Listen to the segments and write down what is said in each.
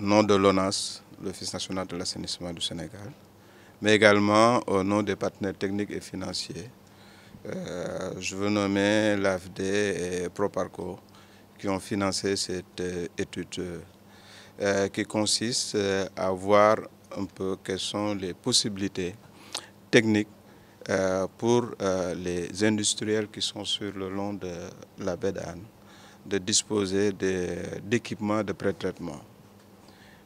au nom de l'ONAS, l'Office national de l'assainissement du Sénégal, mais également au nom des partenaires techniques et financiers. Euh, je veux nommer l'AFD et Proparco qui ont financé cette euh, étude euh, qui consiste à voir un peu quelles sont les possibilités techniques pour les industriels qui sont sur le long de la baie d'Anne de disposer d'équipements de, de pré-traitement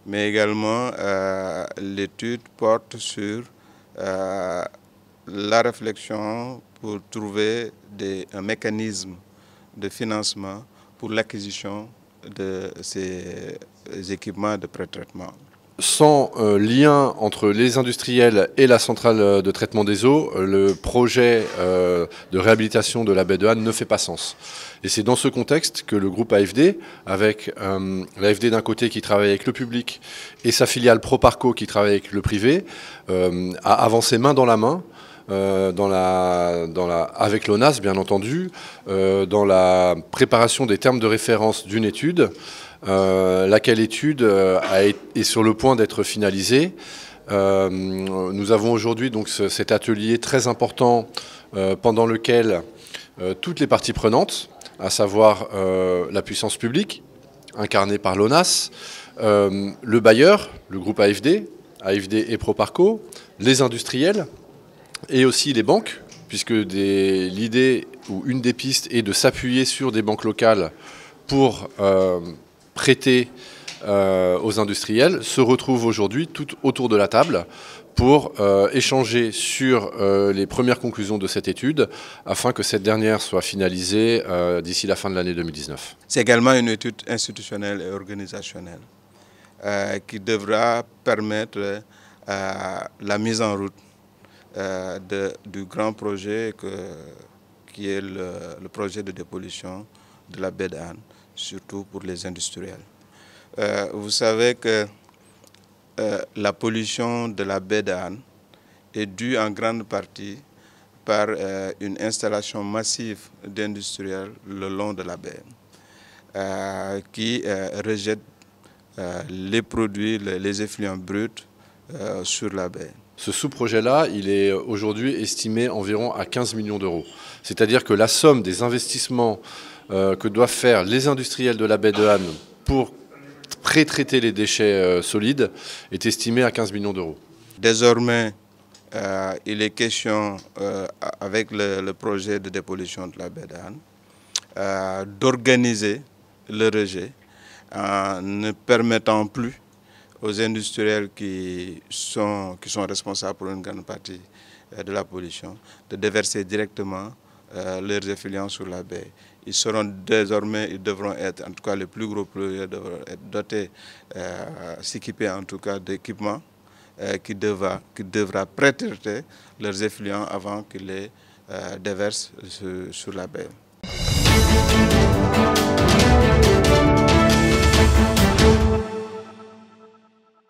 mais également euh, l'étude porte sur euh, la réflexion pour trouver un mécanisme de financement pour l'acquisition de ces équipements de pré-traitement sans euh, lien entre les industriels et la centrale euh, de traitement des eaux, euh, le projet de réhabilitation de la baie de Han ne fait pas sens. Et c'est dans ce contexte que le groupe AFD, avec l'AFD d'un côté qui travaille avec le public et sa filiale Proparco qui travaille avec le privé, a avancé main dans la main euh, dans la, avec l'ONAS bien entendu, euh, dans la préparation des termes de référence d'une étude, euh, laquelle étude est sur le point d'être finalisée. nous avons aujourd'hui donc cet atelier très important pendant lequel toutes les parties prenantes, à savoir la puissance publique, incarnée par l'ONAS, le bailleur, le groupe AFD, AFD et Proparco, les industriels, et aussi les banques, puisque l'idée ou une des pistes est de s'appuyer sur des banques locales pour euh, prêter euh, aux industriels, se retrouvent aujourd'hui tout autour de la table pour euh, échanger sur les premières conclusions de cette étude afin que cette dernière soit finalisée d'ici la fin de l'année 2019. C'est également une étude institutionnelle et organisationnelle qui devra permettre la mise en route euh, de, du grand projet que, qui est le, projet de dépollution de la baie d'Anne, surtout pour les industriels. Euh, vous savez que euh, la pollution de la baie d'Anne est due en grande partie par une installation massive d'industriels le long de la baie qui rejette les produits, les, les effluents bruts sur la baie. Ce sous-projet-là, il est aujourd'hui estimé environ à 15 millions d'euros. C'est-à-dire que la somme des investissements euh, que doivent faire les industriels de la baie de Han pour pré-traiter les déchets euh, solides est estimée à 15 millions d'euros. Désormais, euh, il est question, avec le, projet de dépollution de la baie de Han, d'organiser le rejet en ne permettant plus aux industriels qui sont, responsables pour une grande partie euh, de la pollution, de déverser directement euh, leurs effluents sur la baie. Ils seront désormais, ils devront être, en tout cas les plus gros pollueurs devront être dotés, euh, s'équiper en tout cas d'équipements qui, devra, qui devra prêter leurs effluents avant qu'ils les déversent sur la baie.